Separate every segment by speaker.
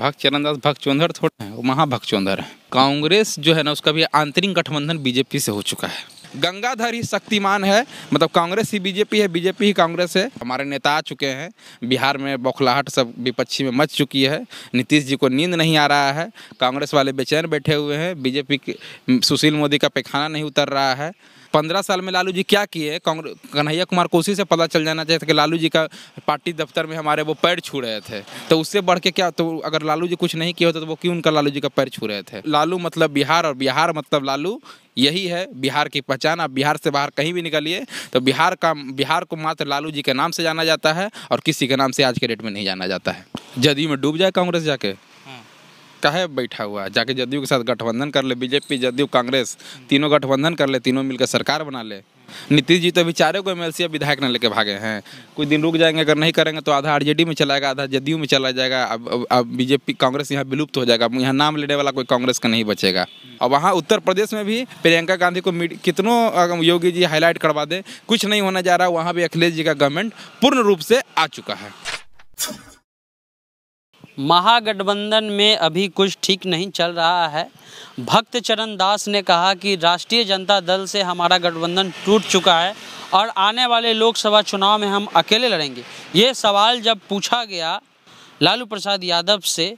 Speaker 1: भक्त चरणदास भक्त चौंधर थोड़े हैं वो महाभक्त चौंधर है कांग्रेस जो है ना उसका भी आंतरिक गठबंधन बीजेपी से हो चुका है गंगाधर ही शक्तिमान है मतलब कांग्रेस ही बीजेपी है बीजेपी ही कांग्रेस है हमारे नेता आ चुके हैं बिहार में बौखलाहट सब विपक्षी में मच चुकी है नीतीश जी को नींद नहीं आ रहा है कांग्रेस वाले बेचैन बैठे हुए हैं बीजेपी सुशील मोदी का पैखाना नहीं उतर रहा है पंद्रह साल में लालू जी क्या किए कन्हैया कुमार को उसी से पता चल जाना चाहिए था कि लालू जी का पार्टी दफ्तर में हमारे वो पैर छू रहे थे तो उससे बढ़ के क्या तो अगर लालू जी कुछ नहीं किया होता तो वो क्यों उनका लालू जी का पैर छू रहे थे लालू मतलब बिहार और बिहार मतलब लालू यही है बिहार की पहचान आप बिहार से बाहर कहीं भी निकलिए तो बिहार का बिहार को मात्र लालू जी के नाम से जाना जाता है और किसी के नाम से आज के डेट में नहीं जाना जाता है जदयू में डूब जाए कांग्रेस जाके कहे बैठा हुआ है जाके जदयू के साथ गठबंधन कर ले बीजेपी जदयू कांग्रेस तीनों गठबंधन कर ले तीनों मिलकर सरकार बना ले नीतीश जी तो अभी चारों को एम एल विधायक ने लेके भागे हैं कुछ दिन रुक जाएंगे अगर नहीं करेंगे तो आधा आरजेडी में चलाएगा आधा जदयू में चला जाएगा अब अब, अब बीजेपी कांग्रेस यहाँ विलुप्त हो जाएगा यहाँ नाम लेने वाला कोई कांग्रेस का नहीं बचेगा और वहाँ उत्तर प्रदेश में भी प्रियंका गांधी को कितनों योगी जी हाईलाइट करवा दें कुछ नहीं होने जा रहा वहाँ भी अखिलेश जी का गवर्नमेंट पूर्ण रूप से आ चुका है
Speaker 2: महागठबंधन में अभी कुछ ठीक नहीं चल रहा है भक्त चरण दास ने कहा कि राष्ट्रीय जनता दल से हमारा गठबंधन टूट चुका है और आने वाले लोकसभा चुनाव में हम अकेले लड़ेंगे ये सवाल जब पूछा गया लालू प्रसाद यादव से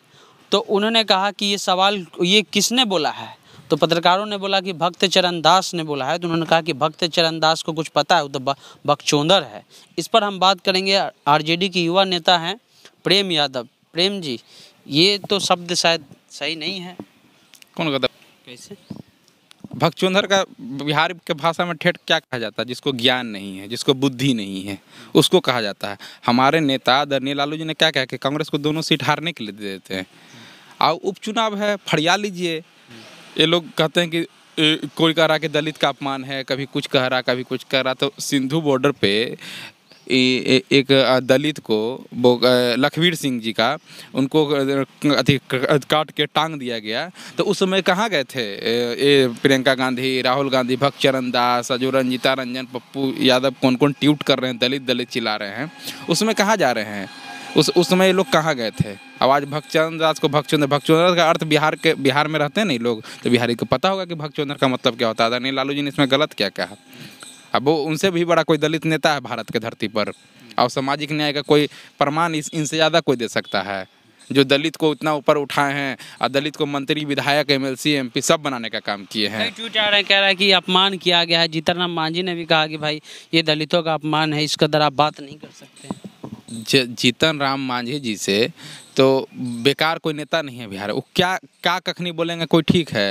Speaker 2: तो उन्होंने कहा कि ये सवाल ये किसने बोला है तो पत्रकारों ने बोला कि भक्त चरण दास ने बोला है तो उन्होंने कहा कि भक्त चरण दास को कुछ पता है वो तो बकचौंदर है इस पर हम बात करेंगे आरजेडी के युवा नेता हैं प्रेम यादव प्रेम जी ये तो शब्द शायद सही नहीं है कौन कहता कैसे
Speaker 1: भक्चुंदर का बिहार के भाषा में ठेठ क्या कहा जाता है जिसको ज्ञान नहीं है जिसको बुद्धि नहीं है उसको कहा जाता है हमारे नेता दरनी लालू जी ने क्या कहा कि कांग्रेस को दोनों सीट हारने के लिए दे देते हैं और उपचुनाव है फड़िया लीजिए ये लोग कहते हैं कि कोई कह रहा कि दलित का अपमान है कभी कुछ कह रहा कभी कुछ कह रहा तो सिंधु बॉर्डर पे एक दलित को लखवीर सिंह जी का उनको अति काट के टांग दिया गया तो उस समय कहाँ गए थे ए, प्रियंका गांधी राहुल गांधी भक्त चरण दास अजू रंजिता रंजन पप्पू यादव कौन कौन ट्यूट कर रहे हैं दलित दलित चिल्ला रहे हैं उसमें कहाँ जा रहे हैं उस उस समय ये लोग कहाँ गए थे अब आज भक्चंद्र दास को भक्चंद्र भक्चंद्र का अर्थ बिहार के बिहार में रहते हैं नहीं लोग तो बिहारी को पता होगा कि चंद्र का मतलब क्या होता है नहीं लालू जी ने इसमें गलत क्या कहा अब वो उनसे भी बड़ा कोई दलित नेता है भारत के धरती पर और सामाजिक न्याय का कोई प्रमाण इस इनसे ज़्यादा कोई दे सकता है जो दलित को इतना ऊपर उठाए हैं और दलित को मंत्री विधायक M L C M P सब बनाने का काम किए हैं
Speaker 2: ट्वीट आ रहे हैं कह रहा है कि अपमान किया गया है जीतनराम मांझी ने भी कहा कि भाई ये दलितों का अपमान है इसका कदर आप बात नहीं कर
Speaker 1: सकते जीतन राम मांझी जी से तो बेकार कोई नेता नहीं है बिहार वो क्या क्या कखनी बोलेंगे कोई ठीक है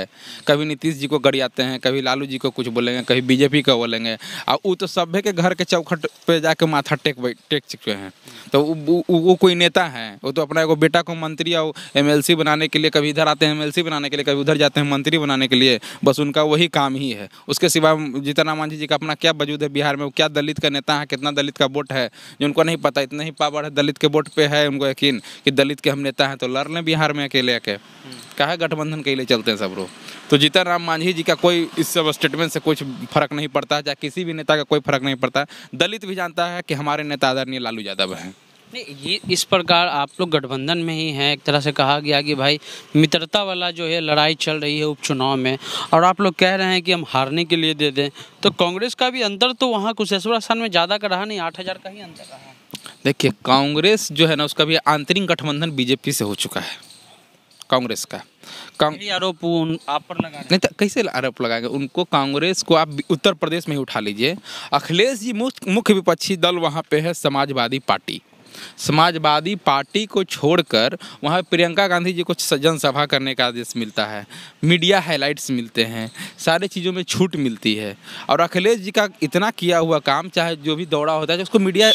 Speaker 1: कभी नीतीश जी को गड़ियाते हैं कभी लालू जी को कुछ बोलेंगे कभी बीजेपी को बोलेंगे और वो तो सभी के घर के चौखट पे जाके माथा टेक टेक चुके हैं तो वो, वो कोई नेता है वो तो अपना एगो बेटा को मंत्री और एम बनाने के लिए कभी इधर आते हैं एम बनाने के लिए कभी उधर जाते हैं मंत्री बनाने के लिए बस उनका वही काम ही है उसके सिवा जीतन मांझी जी का अपना क्या वजूद है बिहार में वो क्या दलित का नेता है कितना दलित का वोट है जो उनको नहीं पता इतना ही पावर है दलित के वोट पर है उनको यकीन कि दलित जीत के हम नेता हैं तो लड़ लें बिहार में अकेले अके कहा गठबंधन के लिए चलते हैं सब लोग तो जीतन राम मांझी जी का कोई इस सब स्टेटमेंट से कुछ फर्क नहीं पड़ता है चाहे किसी भी नेता का कोई फर्क नहीं पड़ता दलित भी जानता है कि हमारे नेता आदरणीय लालू यादव हैं
Speaker 2: नहीं ये इस प्रकार आप लोग गठबंधन में ही हैं एक तरह से कहा गया कि भाई मित्रता वाला जो है लड़ाई चल रही है उपचुनाव में और आप लोग कह रहे हैं कि हम हारने के लिए दे दें तो कांग्रेस का भी अंतर तो वहाँ कुशेश्वर स्थान में ज़्यादा का रहा नहीं आठ हज़ार का ही अंतर रहा
Speaker 1: देखिए कांग्रेस जो है ना उसका भी आंतरिक गठबंधन बीजेपी से हो चुका है कांग्रेस का
Speaker 2: आरोप आप पर लगा
Speaker 1: नहीं तो कैसे आरोप लगाएंगे उनको कांग्रेस को आप उत्तर प्रदेश में ही उठा लीजिए अखिलेश जी मुख्य विपक्षी दल वहाँ पे है समाजवादी पार्टी समाजवादी पार्टी को छोड़कर वहाँ प्रियंका गांधी जी को जनसभा करने का आदेश मिलता है मीडिया हाईलाइट्स मिलते हैं सारी चीज़ों में छूट मिलती है और अखिलेश जी का इतना किया हुआ काम चाहे जो भी दौड़ा होता है उसको मीडिया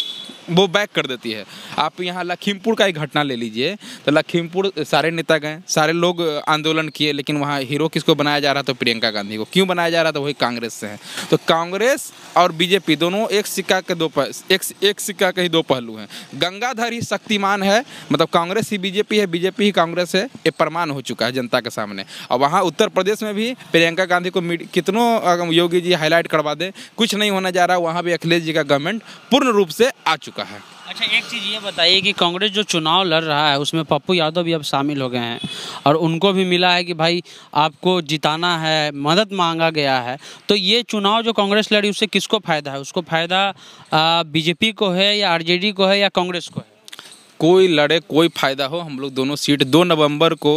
Speaker 1: वो बैक कर देती है आप यहाँ लखीमपुर का एक घटना ले लीजिए तो लखीमपुर सारे नेता गए सारे लोग आंदोलन किए लेकिन वहाँ हीरो किसको बनाया जा रहा था प्रियंका गांधी को क्यों बनाया जा रहा था वही कांग्रेस से है तो कांग्रेस और बीजेपी दोनों एक सिक्का के दो एक, एक सिक्का के ही दो पहलू हैं गंगाधर ही शक्तिमान है मतलब कांग्रेस ही बीजेपी है बीजेपी ही कांग्रेस है ये प्रमाण हो चुका है जनता के सामने और वहाँ उत्तर प्रदेश में भी प्रियंका गांधी को कितनों योगी जी हाईलाइट करवा दें कुछ नहीं होने जा रहा वहाँ भी अखिलेश जी का गवर्नमेंट पूर्ण रूप से आ
Speaker 2: चुका है अच्छा एक चीज़ ये बताइए कि कांग्रेस जो चुनाव लड़ रहा है उसमें पप्पू यादव भी अब शामिल हो गए हैं और उनको भी मिला है कि भाई आपको जिताना है मदद मांगा गया है तो ये चुनाव जो कांग्रेस लड़ी उससे किसको फ़ायदा है उसको फ़ायदा बीजेपी को है या आरजेडी को है या कांग्रेस को है
Speaker 1: कोई लड़े कोई फ़ायदा हो हम लोग दोनों सीट दो नवम्बर को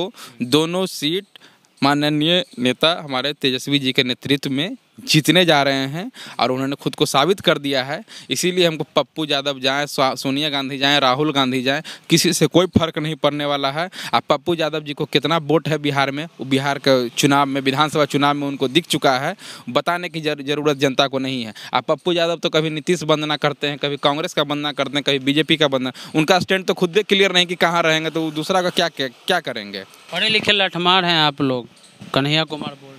Speaker 1: दोनों सीट माननीय नेता हमारे तेजस्वी जी के नेतृत्व में जीतने जा रहे हैं और उन्होंने खुद को साबित कर दिया है इसीलिए हमको पप्पू यादव जाएँ सोनिया गांधी जाए राहुल गांधी जाए किसी से कोई फर्क नहीं पड़ने वाला है आप पप्पू यादव जी को कितना वोट है बिहार में वो बिहार के चुनाव में विधानसभा चुनाव में उनको दिख चुका है बताने की ज़रूरत जनता को नहीं है और पप्पू यादव तो कभी नीतीश बंदना करते हैं कभी कांग्रेस का वंदना करते हैं कभी बीजेपी का बंदना
Speaker 2: उनका स्टैंड तो खुद
Speaker 1: क्लियर नहीं कि कहाँ रहेंगे तो दूसरा का क्या क्या करेंगे
Speaker 2: पढ़े लिखे लठमार हैं आप लोग कन्हैया कुमार बोल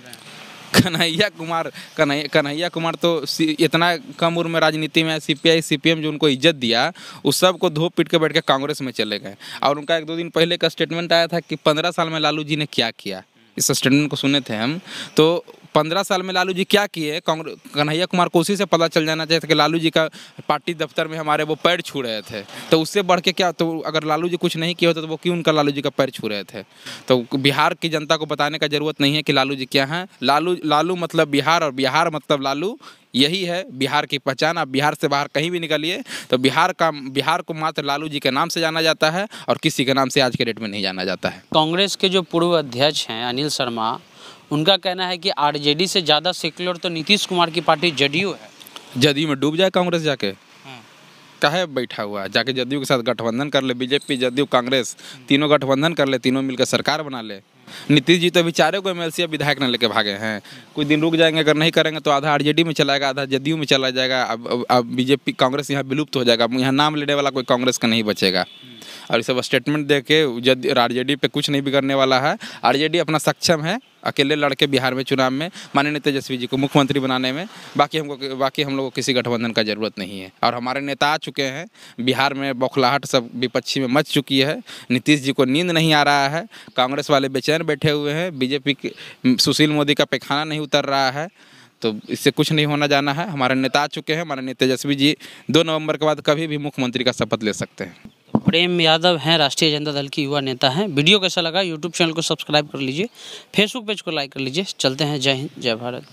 Speaker 2: कन्हैया
Speaker 1: कुमार कन्हैया कन्हैया कुमार तो इतना कम उम्र में राजनीति में सीपीआई सीपीएम जो उनको इज्जत दिया उस सब को धोप पीट के बैठ के कांग्रेस में चले गए और उनका एक दो दिन पहले का स्टेटमेंट आया था कि पंद्रह साल में लालू जी ने क्या किया इस स्टेटमेंट को सुने थे हम तो पंद्रह साल में लालू जी क्या किए कन्हैया कुमार कोसी से पता चल जाना चाहिए था कि लालू जी का पार्टी दफ्तर में हमारे वो पैर छू रहे थे तो उससे बढ़ के क्या तो अगर लालू जी कुछ नहीं किए होते तो वो क्यों उनका लालू जी का पैर छू रहे थे तो बिहार की जनता को बताने का ज़रूरत नहीं है कि लालू जी क्या हैं लालू लालू मतलब बिहार और बिहार मतलब लालू यही है बिहार की पहचान आप बिहार से बाहर कहीं भी निकलिए तो बिहार का बिहार को मात्र लालू जी के नाम से जाना जाता है और किसी के नाम से आज के डेट में नहीं जाना जाता है
Speaker 2: कांग्रेस के जो पूर्व अध्यक्ष हैं अनिल शर्मा उनका कहना है कि आरजेडी से ज़्यादा सेक्युलर तो नीतीश कुमार की पार्टी जदयू है
Speaker 1: जदयू में डूब जाए कांग्रेस जाके हाँ। कहे बैठा हुआ है जाके जदयू के साथ गठबंधन कर ले बीजेपी जदयू कांग्रेस तीनों गठबंधन कर ले तीनों मिलकर सरकार बना ले नीतीश जी तो अभी चारों को एमएलसी एल विधायक ने लेके भागे हैं कुछ दिन रुक जाएंगे अगर नहीं करेंगे तो आधा आरजेडी में चलाएगा आधा जदयू में चला जाएगा अब अब बीजेपी कांग्रेस यहाँ विलुप्त हो जाएगा यहाँ नाम लेने वाला कोई कांग्रेस का नहीं बचेगा और सब स्टेटमेंट दे के यदि आर पे कुछ नहीं बिगड़ने वाला है आर अपना सक्षम है अकेले लड़के बिहार में चुनाव में माननीय तेजस्वी जी को मुख्यमंत्री बनाने में बाकी हमको बाकी हम लोग को किसी गठबंधन का जरूरत नहीं है और हमारे नेता आ चुके हैं बिहार में बौखलाहट सब विपक्षी में मच चुकी है नीतीश जी को नींद नहीं आ रहा है कांग्रेस वाले बेचैन बैठे हुए हैं बीजेपी सुशील मोदी का पैखाना नहीं उतर रहा है तो इससे कुछ नहीं होना जाना है हमारे नेता आ चुके हैं माननीय तेजस्वी जी दो नवंबर के बाद कभी भी मुख्यमंत्री का शपथ ले सकते हैं
Speaker 2: प्रेम यादव हैं राष्ट्रीय जनता दल की युवा नेता हैं वीडियो कैसा लगा यूट्यूब चैनल को सब्सक्राइब कर लीजिए फेसबुक पेज को लाइक कर लीजिए चलते हैं जय हिंद जय भारत